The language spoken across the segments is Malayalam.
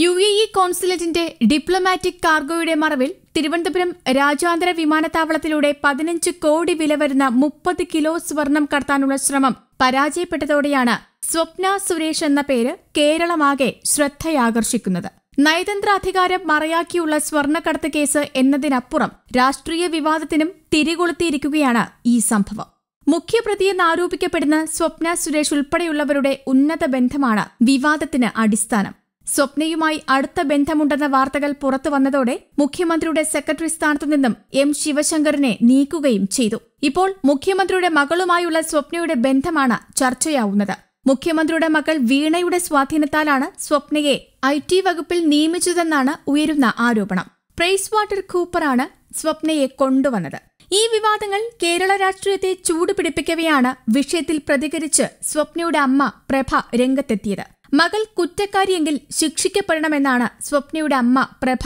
യു എ ഇ കോൺസുലേറ്റിന്റെ ഡിപ്ലോമാറ്റിക് കാർഗോയുടെ മറവിൽ തിരുവനന്തപുരം രാജ്യാന്തര വിമാനത്താവളത്തിലൂടെ പതിനഞ്ച് കോടി വില വരുന്ന മുപ്പത് കിലോ സ്വർണം കടത്താനുള്ള ശ്രമം പരാജയപ്പെട്ടതോടെയാണ് സ്വപ്ന സുരേഷ് എന്ന പേര് കേരളമാകെ ശ്രദ്ധയാകർഷിക്കുന്നത് നയതന്ത്ര അധികാരം മറയാക്കിയുള്ള സ്വർണ്ണക്കടത്ത് കേസ് എന്നതിനപ്പുറം രാഷ്ട്രീയ വിവാദത്തിനും തിരികൊളുത്തിയിരിക്കുകയാണ് ഈ സംഭവം മുഖ്യപ്രതിയെന്ന് ആരോപിക്കപ്പെടുന്ന സ്വപ്ന സുരേഷ് ഉൾപ്പെടെയുള്ളവരുടെ ഉന്നത ബന്ധമാണ് വിവാദത്തിന് അടിസ്ഥാനം സ്വപ്നയുമായി അടുത്ത ബന്ധമുണ്ടെന്ന വാർത്തകൾ പുറത്തു വന്നതോടെ മുഖ്യമന്ത്രിയുടെ സെക്രട്ടറി സ്ഥാനത്തു നിന്നും എം ശിവശങ്കറിനെ നീക്കുകയും ചെയ്തു ഇപ്പോൾ മുഖ്യമന്ത്രിയുടെ മകളുമായുള്ള സ്വപ്നയുടെ ബന്ധമാണ് ചർച്ചയാവുന്നത് മുഖ്യമന്ത്രിയുടെ മകൾ വീണയുടെ സ്വാധീനത്താലാണ് സ്വപ്നയെ ഐ ടി വകുപ്പിൽ നിയമിച്ചതെന്നാണ് ഉയരുന്ന ആരോപണം പ്രൈസ് വാട്ടർ കൂപ്പറാണ് സ്വപ്നയെ കൊണ്ടുവന്നത് ഈ വിവാദങ്ങൾ കേരള രാഷ്ട്രീയത്തെ ചൂടുപിടിപ്പിക്കവെയാണ് വിഷയത്തിൽ പ്രതികരിച്ച് സ്വപ്നയുടെ അമ്മ പ്രഭ രംഗത്തെത്തിയത് മകൾ കുറ്റക്കാരിയെങ്കിൽ ശിക്ഷിക്കപ്പെടണമെന്നാണ് സ്വപ്നയുടെ അമ്മ പ്രഭ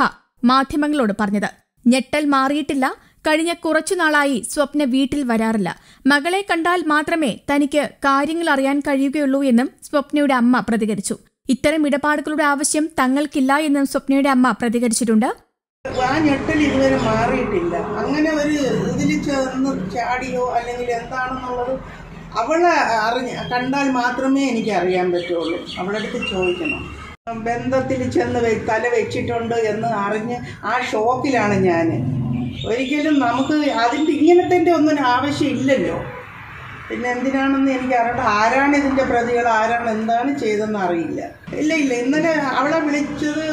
മാധ്യമങ്ങളോട് പറഞ്ഞത് ഞെട്ടൽ മാറിയിട്ടില്ല കഴിഞ്ഞ കുറച്ചുനാളായി സ്വപ്ന വീട്ടിൽ വരാറില്ല മകളെ കണ്ടാൽ മാത്രമേ തനിക്ക് കാര്യങ്ങൾ അറിയാൻ കഴിയുകയുള്ളൂ എന്നും സ്വപ്നയുടെ അമ്മ പ്രതികരിച്ചു ഇത്തരം ഇടപാടുകളുടെ ആവശ്യം തങ്ങൾക്കില്ല എന്നും സ്വപ്നയുടെ അമ്മ പ്രതികരിച്ചിട്ടുണ്ട് ആ ഞെട്ടൽ ഇതുവരെ മാറിയിട്ടില്ല അങ്ങനെ ഒരു ഇതിൽ ചേർന്ന് ചാടിയോ അല്ലെങ്കിൽ എന്താണെന്നുള്ളത് അവളെ അറിഞ്ഞ കണ്ടാൽ മാത്രമേ എനിക്ക് അറിയാൻ പറ്റുള്ളൂ അവളടുത്ത് ചോദിക്കണം ബന്ധത്തിൽ ചെന്ന് തല വെച്ചിട്ടുണ്ട് എന്ന് അറിഞ്ഞ് ആ ഷോക്കിലാണ് ഞാൻ ഒരിക്കലും നമുക്ക് അതിൻ്റെ ഇങ്ങനത്തെ ഒന്നും ആവശ്യമില്ലല്ലോ പിന്നെ എന്തിനാണെന്ന് എനിക്ക് അറിയട്ടെ ആരാണ് ഇതിൻ്റെ പ്രതികൾ ആരാണ് എന്താണ് ചെയ്തതെന്ന് അറിയില്ല ഇല്ല ഇല്ല ഇന്നലെ അവളെ വിളിച്ചത്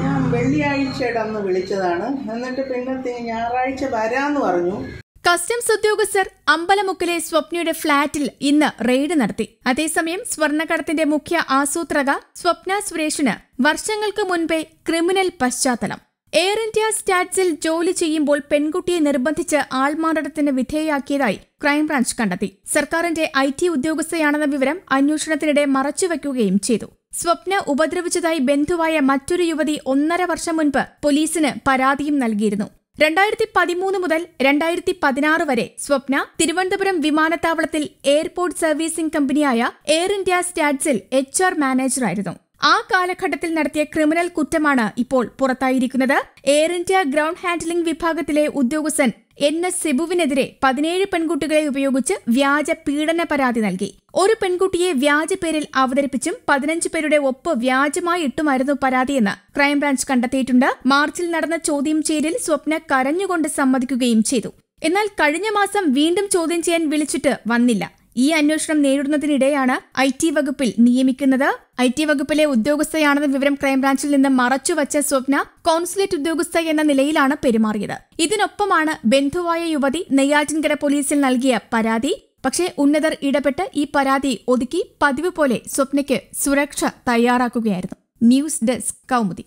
ഞാൻ വെള്ളിയാഴ്ചയുടെ അന്ന് വിളിച്ചതാണ് എന്നിട്ട് പിന്നെ ഞായറാഴ്ച വരാമെന്ന് പറഞ്ഞു കസ്റ്റംസ് ഉദ്യോഗസ്ഥർ അമ്പലമുക്കിലെ സ്വപ്നയുടെ ഫ്ളാറ്റിൽ ഇന്ന് റെയ്ഡ് നടത്തി അതേസമയം സ്വർണ്ണക്കടത്തിന്റെ മുഖ്യ ആസൂത്രക സ്വപ്ന സുരേഷിന് വർഷങ്ങൾക്ക് മുൻപേ ക്രിമിനൽ പശ്ചാത്തലം എയർ ഇന്ത്യ സ്റ്റാറ്റ്സിൽ ജോലി ചെയ്യുമ്പോൾ പെൺകുട്ടിയെ നിർബന്ധിച്ച് ആൾമാറാട്ടത്തിന് വിധേയയാക്കിയതായി ക്രൈംബ്രാഞ്ച് കണ്ടെത്തി സർക്കാരിന്റെ ഐ ടി ഉദ്യോഗസ്ഥയാണെന്ന വിവരം അന്വേഷണത്തിനിടെ മറച്ചുവെക്കുകയും ചെയ്തു സ്വപ്ന ഉപദ്രവിച്ചതായി ബന്ധുവായ മറ്റൊരു യുവതി ഒന്നര വർഷം മുൻപ് പോലീസിന് പരാതിയും നൽകിയിരുന്നു രണ്ടായിരത്തി പതിമൂന്ന് മുതൽ രണ്ടായിരത്തി പതിനാറ് വരെ സ്വപ്ന തിരുവനന്തപുരം വിമാനത്താവളത്തിൽ എയർപോർട്ട് സർവീസിംഗ് കമ്പനിയായ എയർ ഇന്ത്യ സ്റ്റാറ്റ്സിൽ എച്ച് ആർ മാനേജറായിരുന്നു ആ കാലഘട്ടത്തിൽ നടത്തിയ ക്രിമിനൽ കുറ്റമാണ് ഇപ്പോൾ പുറത്തായിരിക്കുന്നത് എയർ ഇന്ത്യ ഗ്രൗണ്ട് ഹാൻഡ്ലിംഗ് വിഭാഗത്തിലെ ഉദ്യോഗസ്ഥൻ എൻ എസ് സെബുവിനെതിരെ പതിനേഴ് പെൺകുട്ടികളെ ഉപയോഗിച്ച് വ്യാജ പീഡന പരാതി നൽകി ഒരു പെൺകുട്ടിയെ വ്യാജ പേരിൽ അവതരിപ്പിച്ചും പതിനഞ്ച് പേരുടെ ഒപ്പ് വ്യാജമായി ഇട്ടുമായിരുന്നു പരാതിയെന്ന് ക്രൈംബ്രാഞ്ച് കണ്ടെത്തിയിട്ടുണ്ട് മാർച്ചിൽ നടന്ന ചോദ്യം ചെയ്യലിൽ സ്വപ്ന കരഞ്ഞുകൊണ്ട് സമ്മതിക്കുകയും ചെയ്തു എന്നാൽ കഴിഞ്ഞ മാസം വീണ്ടും ചോദ്യം ചെയ്യാൻ വിളിച്ചിട്ട് വന്നില്ല ഈ അന്വേഷണം നേരിടുന്നതിനിടെയാണ് ഐ ടി വകുപ്പിൽ നിയമിക്കുന്നത് ഐ ടി വകുപ്പിലെ ഉദ്യോഗസ്ഥയാണെന്ന വിവരം ക്രൈംബ്രാഞ്ചിൽ നിന്ന് മറച്ചുവച്ച സ്വപ്ന കോൺസുലേറ്റ് ഉദ്യോഗസ്ഥ എന്ന നിലയിലാണ് പെരുമാറിയത് ഇതിനൊപ്പമാണ് ബന്ധുവായ യുവതി നെയ്യാറ്റിൻകര പോലീസിൽ നൽകിയ പരാതി പക്ഷേ ഉന്നതർ ഇടപെട്ട് ഈ പരാതി ഒതുക്കി പതിവ് പോലെ സ്വപ്നയ്ക്ക് സുരക്ഷ തയ്യാറാക്കുകയായിരുന്നു ന്യൂസ് ഡെസ്ക് കൗമുദി